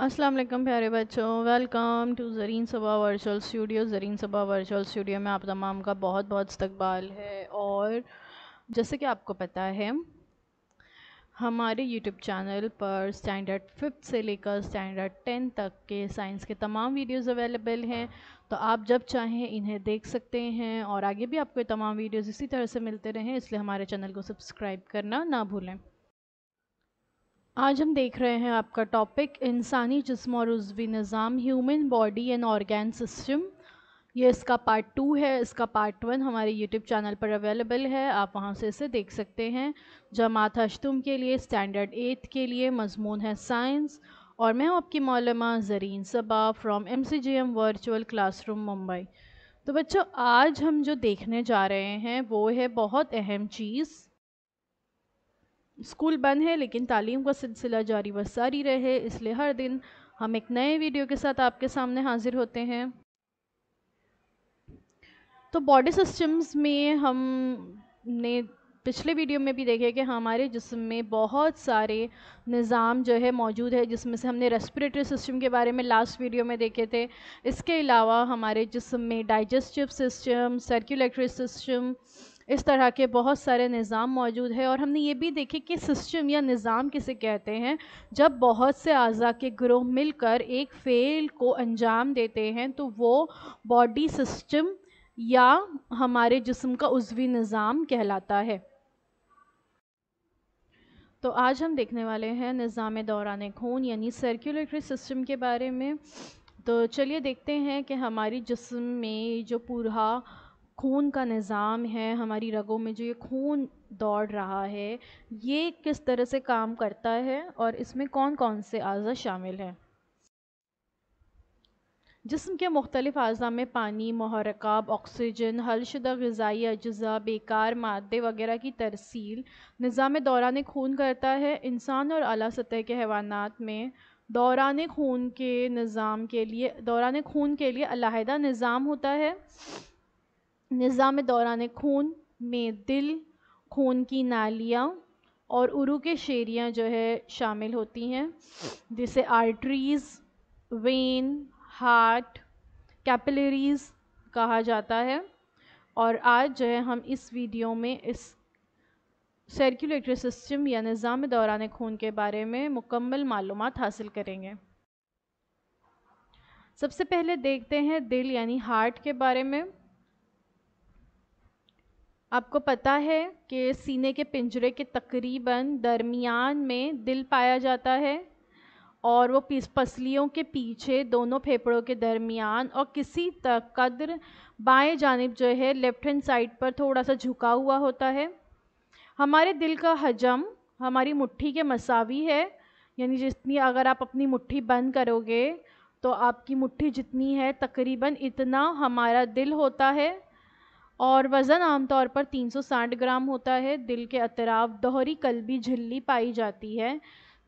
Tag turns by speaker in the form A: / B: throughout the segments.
A: अस्सलाम वालेकुम प्यारे बच्चों welcome to Zareen Saba virtual studio Zareen Saba virtual studio में आप तमाम का बहुत बहुत इस्तबाल है और जैसे कि आपको पता है हमारे यूट्यूब चैनल पर स्टैंडर्ड फिफ्थ से लेकर स्टैंडर्ड टेन तक के साइंस के तमाम वीडियोस अवेलेबल हैं तो आप जब चाहें इन्हें देख सकते हैं और आगे भी आपको तमाम वीडियोस इसी तरह से मिलते रहें इसलिए हमारे चैनल को सब्सक्राइब करना ना भूलें आज हम देख रहे हैं आपका टॉपिक इंसानी जिसम और उजवी निज़ाम human body and organ system ये इसका पार्ट टू है इसका पार्ट वन हमारे यूट्यूब चैनल पर अवेलेबल है आप वहाँ से इसे देख सकते हैं जमात अशतुम के लिए स्टैंडर्ड एथ के लिए मजमून है साइंस और मैं हूँ आपकी मौलमा Zareen Saba from M C G M virtual classroom Mumbai तो बच्चों आज हम जो देखने जा रहे हैं वो है बहुत अहम चीज़ स्कूल बंद है लेकिन तालीम का सिलसिला जारी व रहे इसलिए हर दिन हम एक नए वीडियो के साथ आपके सामने हाजिर होते हैं तो बॉडी सिस्टम्स में हम ने पिछले वीडियो में भी देखे कि हमारे जिसम में बहुत सारे निज़ाम जो है मौजूद है जिसमें से हमने रेस्पिरेटरी सिस्टम के बारे में लास्ट वीडियो में देखे थे इसके अलावा हमारे जिसम में डाइजेस्टिव सिस्टम सर्कुलेटरी सिस्टम इस तरह के बहुत सारे निज़ाम मौजूद है और हमने ये भी देखे कि सिस्टम या निज़ाम किसे कहते हैं जब बहुत से अज़ा के ग्रोह मिलकर एक फेल को अंजाम देते हैं तो वो बॉडी सिस्टम या हमारे जिस्म का उजवी निज़ाम कहलाता है तो आज हम देखने वाले हैं निज़ाम दौरान खून यानी सर्कुलेटरी सिस्टम के बारे में तो चलिए देखते हैं कि हमारी जिस्म में जो पूरा खून का निज़ाम है हमारी रगों में जो ये खून दौड़ रहा है ये किस तरह से काम करता है और इसमें कौन कौन से अज़ा शामिल हैं जिसम के मुख्तलिफ अज़ा में पानी महरकब ऑक्सीजन हलशुदा गज़ाई अज्जा बेकार मादे वगैरह की तरसील निज़ाम दौरान खून करता है इंसान और अला सतह के हैवानात में दौरान खून के निज़ाम के लिए दौरान खून के लिए अलहदा निज़ाम होता है निज़ाम दौरान खून में दिल खून की नालियाँ और उरु के शेरियाँ जो है शामिल होती हैं जिसे आर्टरीज़ वेन हार्ट कैपिलरीज़ कहा जाता है और आज जो है हम इस वीडियो में इस सर्कुलेटरी सिस्टम या निज़ाम दौरान खून के बारे में मुकम्मल मालूम हासिल करेंगे सबसे पहले देखते हैं दिल यानी हार्ट के बारे में आपको पता है कि सीने के पिंजरे के तकरीबन दरमियान में दिल पाया जाता है और वो पिस पसलियों के पीछे दोनों फेफड़ों के दरमियान और किसी तक कदर बाएं जानब जो है लेफ़्ट हैंड साइड पर थोड़ा सा झुका हुआ होता है हमारे दिल का हजम हमारी मुट्ठी के मसावी है यानी जितनी अगर आप अपनी मुट्ठी बंद करोगे तो आपकी मुट्ठी जितनी है तकरीबन इतना हमारा दिल होता है और वज़न आमतौर पर 360 ग्राम होता है दिल के अतराव दोहरी कलबी झिल्ली पाई जाती है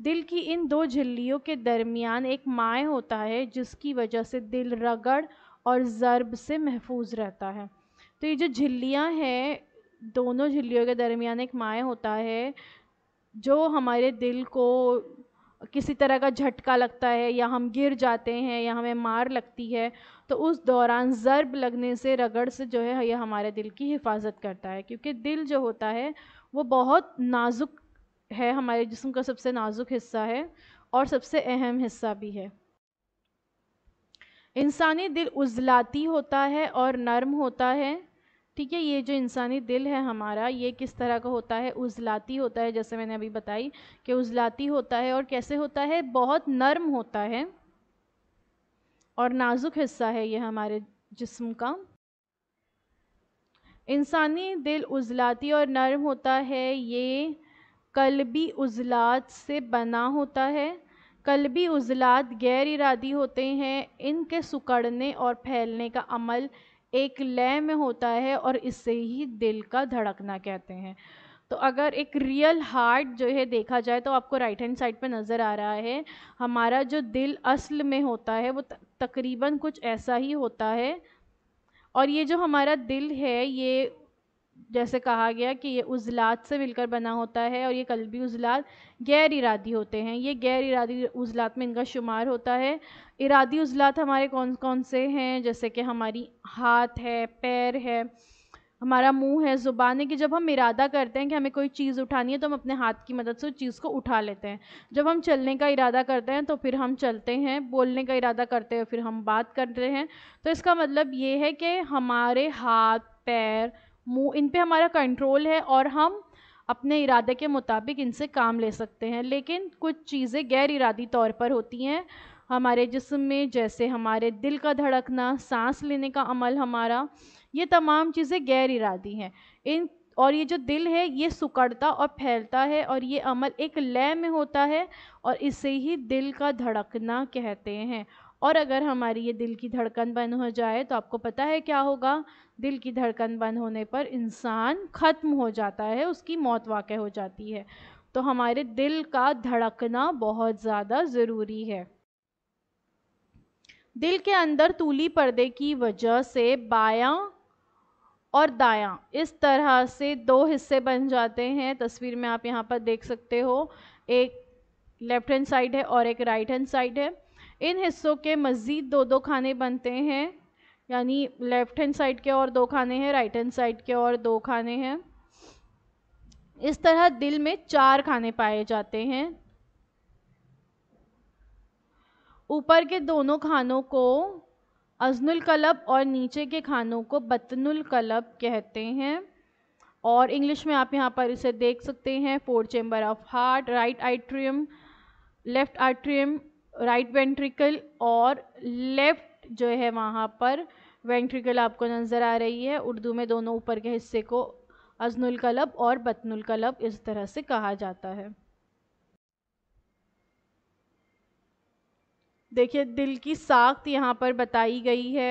A: दिल की इन दो झिल्लियों के दरमियान एक माय होता है जिसकी वजह से दिल रगड़ और ज़रब से महफूज रहता है तो ये जो झिल्लियाँ हैं दोनों झिल्लियों के दरमियान एक माय होता है जो हमारे दिल को किसी तरह का झटका लगता है या हम गिर जाते हैं या हमें मार लगती है तो उस दौरान ज़रब लगने से रगड़ से जो है यह हमारे दिल की हिफाजत करता है क्योंकि दिल जो होता है वो बहुत नाजुक है हमारे जिसम का सबसे नाजुक हिस्सा है और सबसे अहम हिस्सा भी है इंसानी दिल उजलाती होता है और नर्म होता है ठीक है ये जो इंसानी दिल है हमारा ये किस तरह का होता है उजलाती होता है जैसे मैंने अभी बताई कि उजलाती होता है और कैसे होता है बहुत नर्म होता है और नाजुक हिस्सा है ये हमारे जिस्म का इंसानी दिल उजलाती और नरम होता है ये कलबी उजलात से बना होता है कलबी उजलात गैर इरादी होते हैं इनके सुकड़ने और फैलने का अमल एक लय में होता है और इसे ही दिल का धड़कना कहते हैं तो अगर एक रियल हार्ट जो है देखा जाए तो आपको राइट हैंड साइड पे नज़र आ रहा है हमारा जो दिल असल में होता है वो तकरीबन कुछ ऐसा ही होता है और ये जो हमारा दिल है ये जैसे कहा गया कि ये उजलात से मिलकर बना होता है और ये कल्बी उजलात गैर इरादी होते हैं ये गैर इरादी उजलात में इनका शुमार होता है इरादी उजलात हमारे कौन कौन से हैं जैसे कि हमारी हाथ है पैर है हमारा मुंह है ज़ुबान है कि जब हम इरादा करते हैं कि हमें कोई चीज़ उठानी है तो हम अपने हाथ की मदद से उस चीज़ को उठा लेते हैं जब हम चलने का इरादा करते हैं तो फिर हम चलते हैं बोलने का इरादा करते हैं फिर हम बात करते हैं तो इसका मतलब ये है कि हमारे हाथ पैर मुंह इन पे हमारा कंट्रोल है और हम अपने इरादे के मुताबिक इनसे काम ले सकते हैं लेकिन कुछ चीज़ें गैर इरादी तौर पर होती हैं हमारे जिसम में जैसे हमारे दिल का धड़कना सांस लेने का अमल हमारा ये तमाम चीज़ें गैर इरादी हैं इन और ये जो दिल है ये सुकड़ता और फैलता है और ये अमल एक लय में होता है और इसे ही दिल का धड़कना कहते हैं और अगर हमारी ये दिल की धड़कन बंद हो जाए तो आपको पता है क्या होगा दिल की धड़कन बंद होने पर इंसान ख़त्म हो जाता है उसकी मौत वाक़ हो जाती है तो हमारे दिल का धड़कना बहुत ज़्यादा ज़रूरी है दिल के अंदर तूली पर्दे की वजह से बायां और दायां इस तरह से दो हिस्से बन जाते हैं तस्वीर में आप यहाँ पर देख सकते हो एक लेफ्ट हैंड साइड है और एक राइट हैंड साइड है इन हिस्सों के मज़ीद दो दो खाने बनते हैं यानी लेफ्ट हैंड साइड के और दो खाने हैं राइट हैंड साइड के और दो खाने हैं इस तरह दिल में चार खाने पाए जाते हैं ऊपर के दोनों खानों को अजनुल कलब और नीचे के खानों को बतनुल कलब कहते हैं और इंग्लिश में आप यहाँ पर इसे देख सकते हैं four chamber of heart right atrium left atrium right ventricle और लेफ्ट जो है वहाँ पर वेंट्रिकल आपको नज़र आ रही है उर्दू में दोनों ऊपर के हिस्से को अजनुल कलब और बतनुल कलब इस तरह से कहा जाता है देखिए दिल की साख्त यहाँ पर बताई गई है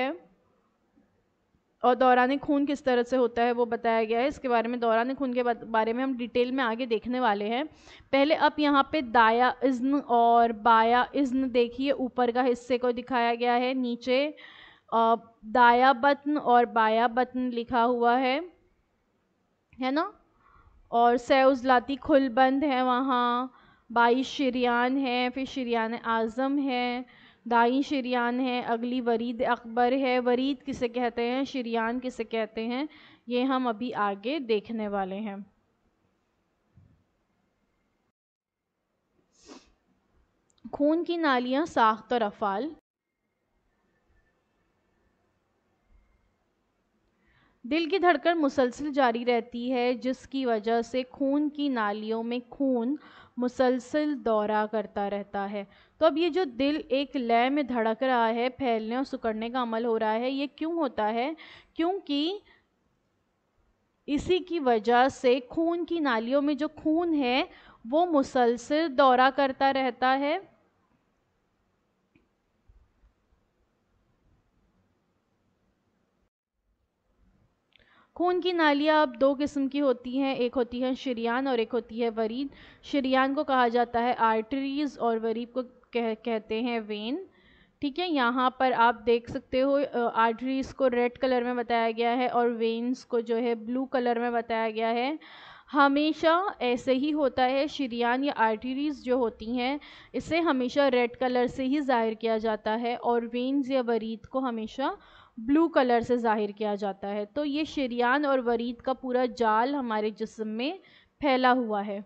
A: और दौरान खून किस तरह से होता है वो बताया गया है इसके बारे में दौरान खून के बारे में हम डिटेल में आगे देखने वाले हैं पहले अब यहाँ पे दाया इज्न और बाया इज्न देखिए ऊपर का हिस्से को दिखाया गया है नीचे दाया बतन और बाया बतन लिखा हुआ है है ना और सैउजलाती खुल बंद है वहाँ बाईस शरियान हैं फिर शरियान आज़म है दाई शरियान है अगली वरीद अकबर है वरीद किसे कहते हैं शरियान किसे कहते हैं ये हम अभी आगे देखने वाले हैं खून की नालियां साख्त और अफाल दिल की धड़कन मुसलसल जारी रहती है जिसकी वजह से खून की नालियों में खून मुसलसल दौरा करता रहता है तो अब ये जो दिल एक लय में धड़क रहा है फैलने और सुकड़ने का अमल हो रहा है ये क्यों होता है क्योंकि इसी की वजह से खून की नालियों में जो खून है वो मुसलसल दौरा करता रहता है खून की नालियाँ अब दो किस्म की होती हैं एक होती है शरियान और एक होती है वरीद शरियान को कहा जाता है आर्टरीज़ और वरीब को कह कहते हैं वेन ठीक है यहाँ पर आप देख सकते हो आर्टरीज़ को रेड कलर में बताया गया है और वेन्स को जो है ब्लू कलर में बताया गया है हमेशा ऐसे ही होता है शरियान या आर्टरीज़ जो होती हैं इसे हमेशा रेड कलर से ही ज़ाहिर किया जाता है और वेन्स या वरीद को हमेशा ब्लू कलर से ज़ाहिर किया जाता है तो ये शरियान और वरीद का पूरा जाल हमारे जिसम में फैला हुआ है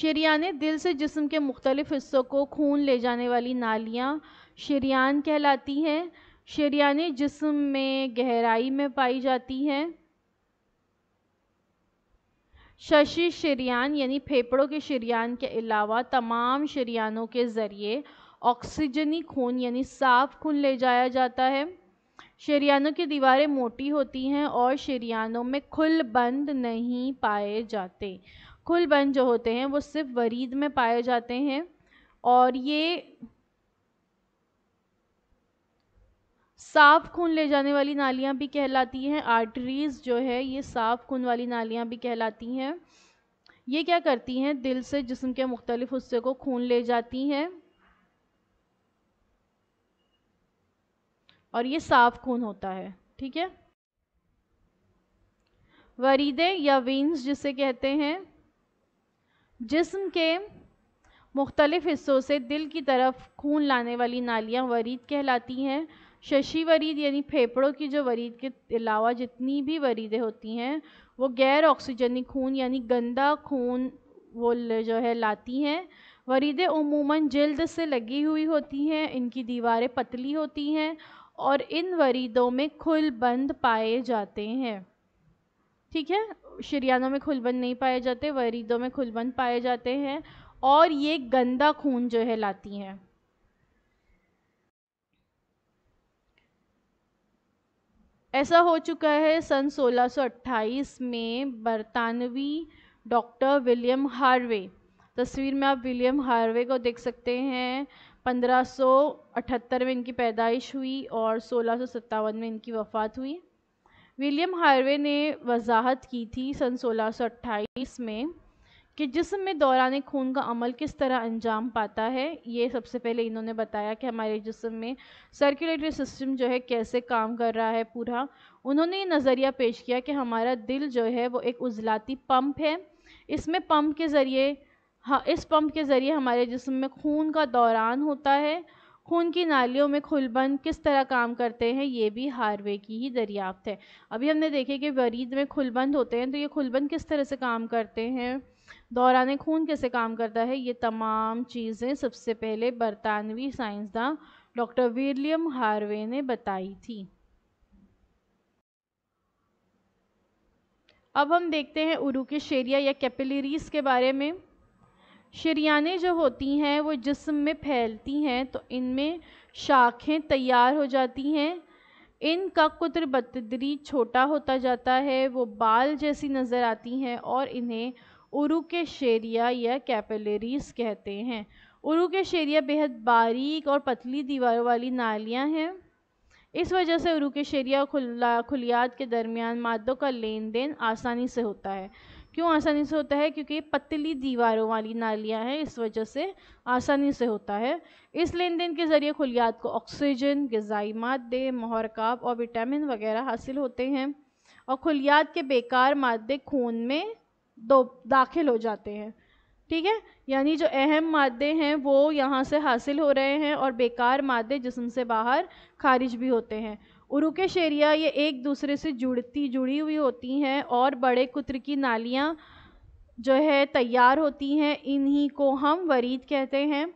A: शरियान दिल से जिस्म के मुख्तलिफ हिस्सों को खून ले जाने वाली नालियाँ शरियान कहलाती हैं शरियान जिसम में गहराई में पाई जाती हैं शशि शरियान यानी फेफड़ों के शरियान के अलावा तमाम शरियानों के ज़रिए ऑक्सीजनी खून यानी साफ खून ले जाया जाता है शरियानों की दीवारें मोटी होती हैं और शरियानों में खुल बंद नहीं पाए जाते खुल बंद जो होते हैं वो सिर्फ वरीद में पाए जाते हैं और ये साफ खून ले जाने वाली नालियां भी कहलाती हैं आर्टरीज जो है ये साफ खून वाली नालियां भी कहलाती हैं ये क्या करती हैं दिल से जिसम के मुख्तलिफ हिस्से को खून ले जाती हैं और ये साफ खून होता है ठीक है वरीदे या वेंस जिसे कहते हैं जिस्म के मुख्तलिफ़ हिस्सों से दिल की तरफ खून लाने वाली नालियाँ वरीद कहलाती हैं शशि वरीद यानी फेफड़ों की जो वरीद के अलावा जितनी भी वरीदें होती हैं वो गैर ऑक्सीजनी खून यानी गंदा खून वो जो है लाती हैं वरीदें उमूमन जल्द से लगी हुई होती हैं इनकी दीवारें पतली होती हैं और इन वरीदों में खुल बंद पाए जाते हैं ठीक है शरियानों में खुलबंद नहीं पाए जाते वरीदों में खुलबंद पाए जाते हैं और ये गंदा खून जो है लाती हैं ऐसा हो चुका है सन 1628 में बरतानवी डॉक्टर विलियम हार्वे तस्वीर में आप विलियम हार्वे को देख सकते हैं पंद्रह में इनकी पैदाइश हुई और सोलह में इनकी वफ़ात हुई विलियम हार्वे ने वजाहत की थी सन 1628 में कि जिसम में दौरान खून का अमल किस तरह अंजाम पाता है ये सबसे पहले इन्होंने बताया कि हमारे जिसम में सर्कुलेटरी सिस्टम जो है कैसे काम कर रहा है पूरा उन्होंने ये नज़रिया पेश किया कि हमारा दिल जो है वो एक उजलाती पंप है इसमें पंप के ज़रिए हाँ इस पंप के ज़रिए हमारे जिस्म में खून का दौरान होता है खून की नालियों में खुलबन किस तरह काम करते हैं ये भी हार्वे की ही दरियाफ्त है अभी हमने देखे कि वरीद में खुलबंद होते हैं तो ये खुलबंद किस तरह से काम करते हैं दौरान खून कैसे काम करता है ये तमाम चीज़ें सबसे पहले बरतानवी साइंसदान डॉक्टर विलियम हार्वे ने बताई थी अब हम देखते हैं उरू के शेरिया या कैपिलरीज के बारे में शरियाने जो होती हैं वो जिस्म में फैलती हैं तो इनमें शाखें तैयार हो जाती हैं इनका कुतर बतदरी छोटा होता जाता है वो बाल जैसी नज़र आती हैं और इन्हें उरु के शेरिया या कैपेलरीज कहते हैं उरु के शेरिया बेहद बारीक और पतली दीवारों वाली नालियाँ हैं इस वजह से उरु के शेरिया और खुला खुलियात के दरमियान मादों का लेन देन आसानी से होता है क्यों आसानी से होता है क्योंकि पतली दीवारों वाली नालियां हैं इस वजह से आसानी से होता है इस लेन देन के ज़रिए खुलियात को ऑक्सीजन गजाई मादे मोहरकाब और विटामिन वगैरह हासिल होते हैं और खुलियात के बेकार मादे खून में दो दाखिल हो जाते हैं ठीक है यानी जो अहम मादे हैं वो यहाँ से हासिल हो रहे हैं और बेकार मादे जिसम से बाहर खारिज भी होते हैं उरुकेश एरिया ये एक दूसरे से जुड़ती जुड़ी हुई होती हैं और बड़े कुत्र की नालियाँ जो है तैयार होती हैं इन्हीं को हम वरीद कहते हैं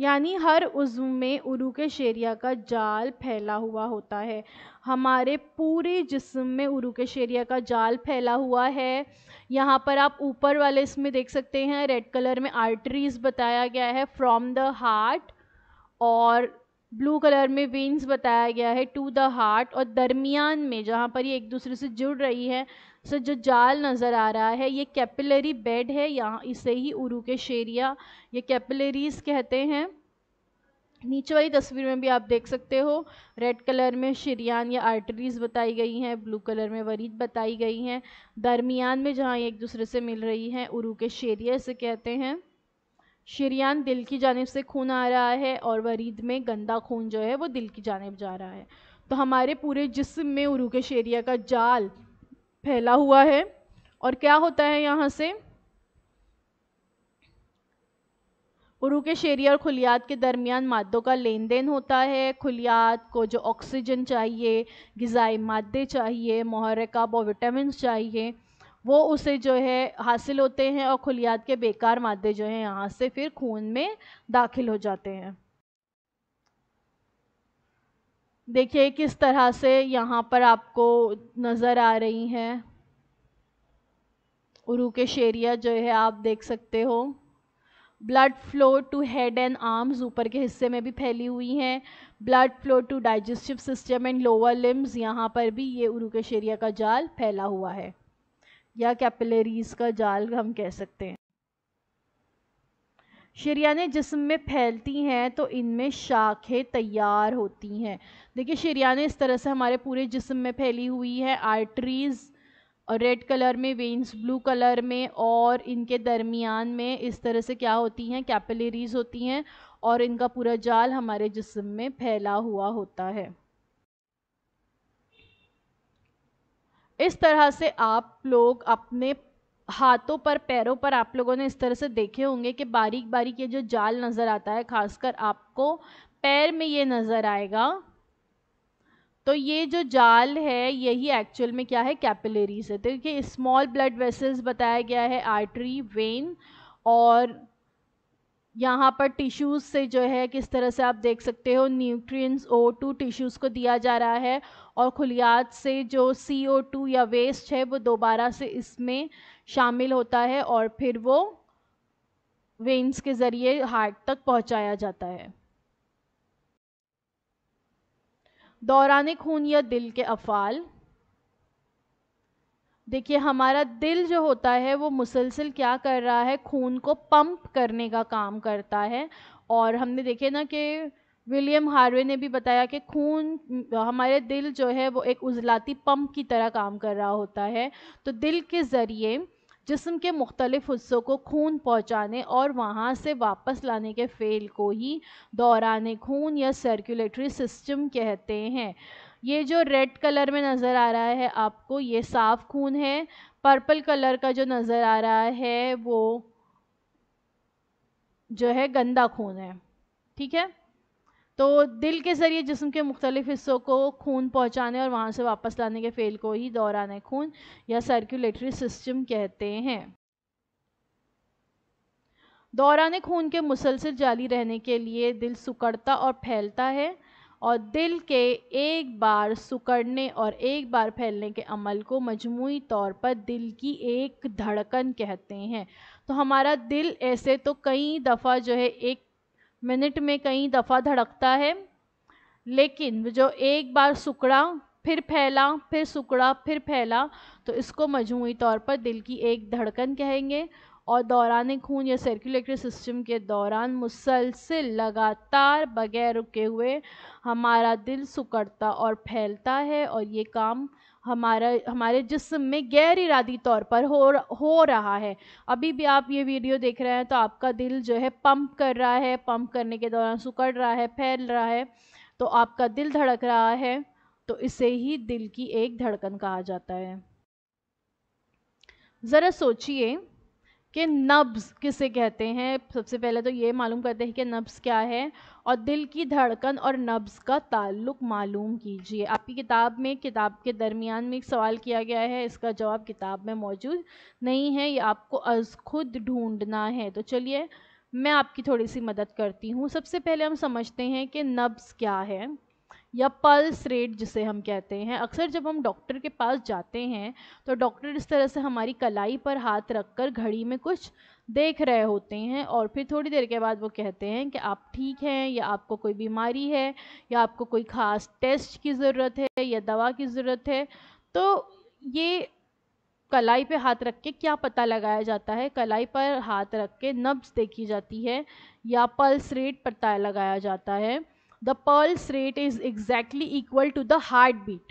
A: यानी हर उज्म में उरू के शेरिया का जाल फैला हुआ होता है हमारे पूरे जिस्म में उरू के शेरिया का जाल फैला हुआ है यहाँ पर आप ऊपर वाले इसमें देख सकते हैं रेड कलर में आर्टरीज बताया गया है फ्रॉम द हार्ट और ब्लू कलर में वेन्स बताया गया है टू द हार्ट और दरमियान में जहाँ पर ये एक दूसरे से जुड़ रही है सो जो जाल नज़र आ रहा है ये कैपिलरी बेड है यहाँ इसे ही उरू के शेरिया ये कैपिलरीज कहते हैं नीचे वाली तस्वीर में भी आप देख सकते हो रेड कलर में शिरियान या आर्टरीज बताई गई हैं ब्लू कलर में वरीज बताई गई हैं दरमियान में जहाँ एक दूसरे से मिल रही हैं उरू के शेरिया इसे कहते हैं शरियान दिल की जानब से खून आ रहा है और वरीद में गंदा खून जो है वो दिल की जानब जा रहा है तो हमारे पूरे जिस्म में के शेरिया का जाल फैला हुआ है और क्या होता है यहाँ से के शेरिया और खुलियात के दरमियान मादों का लेन देन होता है खुलियात को जो ऑक्सीजन चाहिए गज़ाई मादे चाहिए महरकब और विटामिन चाहिए वो उसे जो है हासिल होते हैं और खुलियात के बेकार मादे जो हैं यहाँ से फिर खून में दाखिल हो जाते हैं देखिए किस तरह से यहाँ पर आपको नज़र आ रही हैं उरू के शेरिया जो है आप देख सकते हो blood flow to head and arms ऊपर के हिस्से में भी फैली हुई हैं blood flow to digestive system and lower limbs यहाँ पर भी ये उरू के शेरिया का जाल फैला हुआ है या कैपिलरीज का जाल हम कह सकते हैं शरियाने जिसम में फैलती हैं तो इनमें शाखें तैयार होती हैं देखिए शरियाने इस तरह से हमारे पूरे जिसम में फैली हुई है आर्टरीज़ और रेड कलर में वेन्स ब्लू कलर में और इनके दरमियान में इस तरह से क्या होती हैं कैपिलरीज होती हैं और इनका पूरा जाल हमारे जिसम में फैला हुआ होता है इस तरह से आप लोग अपने हाथों पर पैरों पर आप लोगों ने इस तरह से देखे होंगे कि बारीक बारीक ये जो जाल नज़र आता है खासकर आपको पैर में ये नज़र आएगा तो ये जो जाल है यही एक्चुअल में क्या है कैपिलरीज है तो स्मॉल ब्लड वेसल्स बताया गया है आर्टरी वेन और यहाँ पर टिश्यूज़ से जो है किस तरह से आप देख सकते हो न्यूट्रिएंट्स ओ टू टिश्यूज़ को दिया जा रहा है और ख़ुलियात से जो सी ओ टू या वेस्ट है वो दोबारा से इसमें शामिल होता है और फिर वो वेंस के ज़रिए हार्ट तक पहुँचाया जाता है दौरान खून या दिल के अफ़ाल देखिए हमारा दिल जो होता है वो मुसलसल क्या कर रहा है खून को पंप करने का काम करता है और हमने देखे ना कि विलियम हार्वे ने भी बताया कि खून हमारे दिल जो है वो एक उजलाती पंप की तरह काम कर रहा होता है तो दिल के ज़रिए जिसम के मुख्तलिफ़ हिस्सों को खून पहुँचाने और वहाँ से वापस लाने के फ़ेल को ही दौरान खून या सर्कुलेटरी सिस्टम कहते हैं ये जो रेड कलर में नजर आ रहा है आपको ये साफ खून है पर्पल कलर का जो नजर आ रहा है वो जो है गंदा खून है ठीक है तो दिल के ज़रिए जिसम के मुख्तलिफ हिस्सों को खून पहुँचाने और वहाँ से वापस लाने के फेल को ही दौरान खून या सर्कुलेटरी सिस्टम कहते हैं दौरान खून के मुसलसल जारी रहने के लिए दिल सुकड़ता और फैलता है और दिल के एक बार सुकड़ने और एक बार फैलने के अमल को मजमू तौर पर दिल की एक धड़कन कहते हैं तो हमारा दिल ऐसे तो कई दफ़ा जो है एक मिनट में कई दफ़ा धड़कता है लेकिन जो एक बार सुकड़ा फिर फैला फिर सुकड़ा फिर फैला तो इसको मजमू तौर पर दिल की एक धड़कन कहेंगे और दौरान खून या सर्कुलेटरी सिस्टम के दौरान मुसलसिल लगातार बगैर रुके हुए हमारा दिल सुकड़ता और फैलता है और ये काम हमारा हमारे जिस्म में गैर इरादी तौर पर हो हो रहा है अभी भी आप ये वीडियो देख रहे हैं तो आपका दिल जो है पंप कर रहा है पंप करने के दौरान सुकड़ रहा है फैल रहा है तो आपका दिल धड़क रहा है तो इसे ही दिल की एक धड़कन कहा जाता है ज़रा सोचिए कि नब्स किसे कहते हैं सबसे पहले तो ये मालूम करते हैं कि नब्स क्या है और दिल की धड़कन और नब्स का ताल्लुक मालूम कीजिए आपकी किताब में किताब के दरमियान में एक सवाल किया गया है इसका जवाब किताब में मौजूद नहीं है ये आपको अज खुद ढूंढना है तो चलिए मैं आपकी थोड़ी सी मदद करती हूँ सबसे पहले हम समझते हैं कि नब्स क्या है या पल्स रेट जिसे हम कहते हैं अक्सर जब हम डॉक्टर के पास जाते हैं तो डॉक्टर इस तरह से हमारी कलाई पर हाथ रखकर घड़ी में कुछ देख रहे होते हैं और फिर थोड़ी देर के बाद वो कहते हैं कि आप ठीक हैं या आपको कोई बीमारी है या आपको कोई ख़ास टेस्ट की ज़रूरत है या दवा की ज़रूरत है तो ये कलाई पे हाथ रख के क्या पता लगाया जाता है कलाई पर हाथ रख के नब्स देखी जाती है या पल्स रेट पता लगाया जाता है the pulse rate is exactly equal to the heartbeat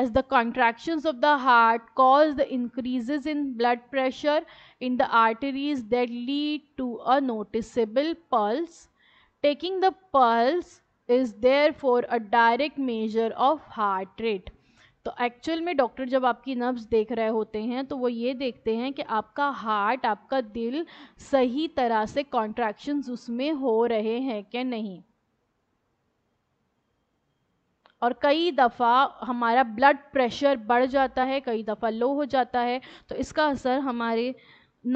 A: as the contractions of the heart cause the increases in blood pressure in the arteries that lead to a noticeable pulse. Taking the pulse is therefore a direct measure of heart rate. तो actual में doctor जब आपकी nerves देख रहे होते हैं तो वो ये देखते हैं कि आपका हार्ट आपका दिल सही तरह से कॉन्ट्रैक्शंस उसमें हो रहे हैं कि नहीं और कई दफ़ा हमारा ब्लड प्रेशर बढ़ जाता है कई दफ़ा लो हो जाता है तो इसका असर हमारे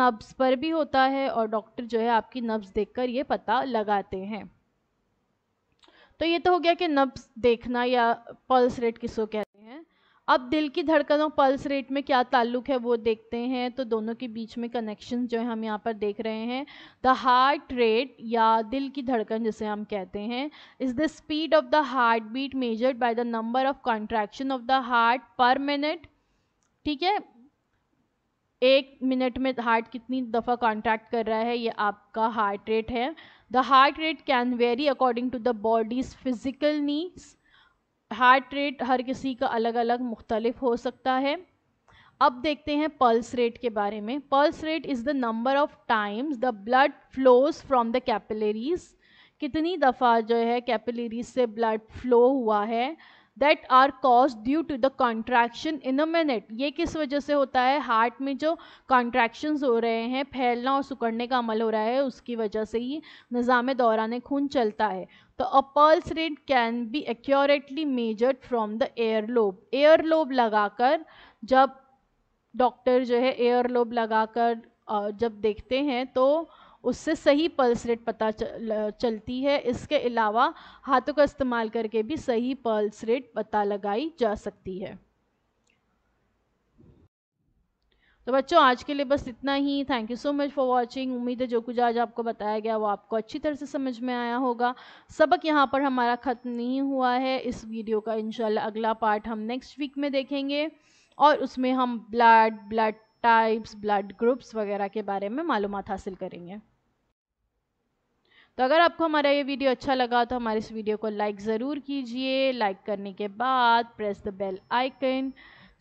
A: नब्स पर भी होता है और डॉक्टर जो है आपकी नब्स देखकर ये पता लगाते हैं तो ये तो हो गया कि नब्स देखना या पल्स रेट किसको कहते हैं अब दिल की धड़कन और पल्स रेट में क्या ताल्लुक है वो देखते हैं तो दोनों के बीच में कनेक्शन जो है हम यहाँ पर देख रहे हैं द हार्ट रेट या दिल की धड़कन जिसे हम कहते हैं is the speed of the heart beat measured by the number of contraction of the heart per minute ठीक है एक मिनट में हार्ट कितनी दफ़ा कॉन्ट्रैक्ट कर रहा है ये आपका हार्ट रेट है the heart rate can vary according to the body's physical needs heart rate हर किसी का अलग अलग मुख्तलिफ हो सकता है अब देखते हैं पल्स रेट के बारे में pulse rate is the number of times the blood flows from the capillaries कितनी दफ़ा जो है कैपिलरीज से ब्लड फ्लो हुआ है that are cause due to the contraction in a minute ये किस वजह से होता है हार्ट में जो कॉन्ट्रैक्शन हो रहे हैं फैलना और सुकड़ने का अमल हो रहा है उसकी वजह से ही निज़ाम दौरान खून चलता है तो a pulse rate can be accurately measured from the earlobe earlobe लगाकर जब डॉक्टर जो है earlobe लगाकर जब देखते हैं तो उससे सही पल्स रेट पता चलती है इसके अलावा हाथों का इस्तेमाल करके भी सही पल्स रेट पता लगाई जा सकती है तो बच्चों आज के लिए बस इतना ही thank you so much for watching उम्मीद है जो कुछ आज आपको बताया गया वो आपको अच्छी तरह से समझ में आया होगा सबक यहाँ पर हमारा ख़त्म नहीं हुआ है इस वीडियो का इनशाला अगला पार्ट हम नेक्स्ट वीक में देखेंगे और उसमें हम blood blood types blood groups वगैरह के बारे में मालूम हासिल करेंगे तो अगर आपको हमारा ये वीडियो अच्छा लगा तो हमारे इस वीडियो को लाइक ज़रूर कीजिए लाइक करने के बाद press the bell icon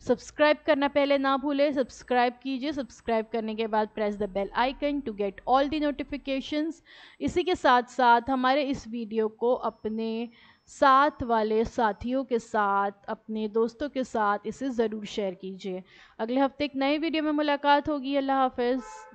A: subscribe करना पहले ना भूलें सब्सक्राइब कीजिए सब्सक्राइब करने के बाद press the bell icon to get all the notifications इसी के साथ साथ हमारे इस वीडियो को अपने साथ वाले साथियों के साथ अपने दोस्तों के साथ इसे ज़रूर शेयर कीजिए अगले हफ्ते एक नए वीडियो में मुलाकात होगी अल्लाह हाफिज़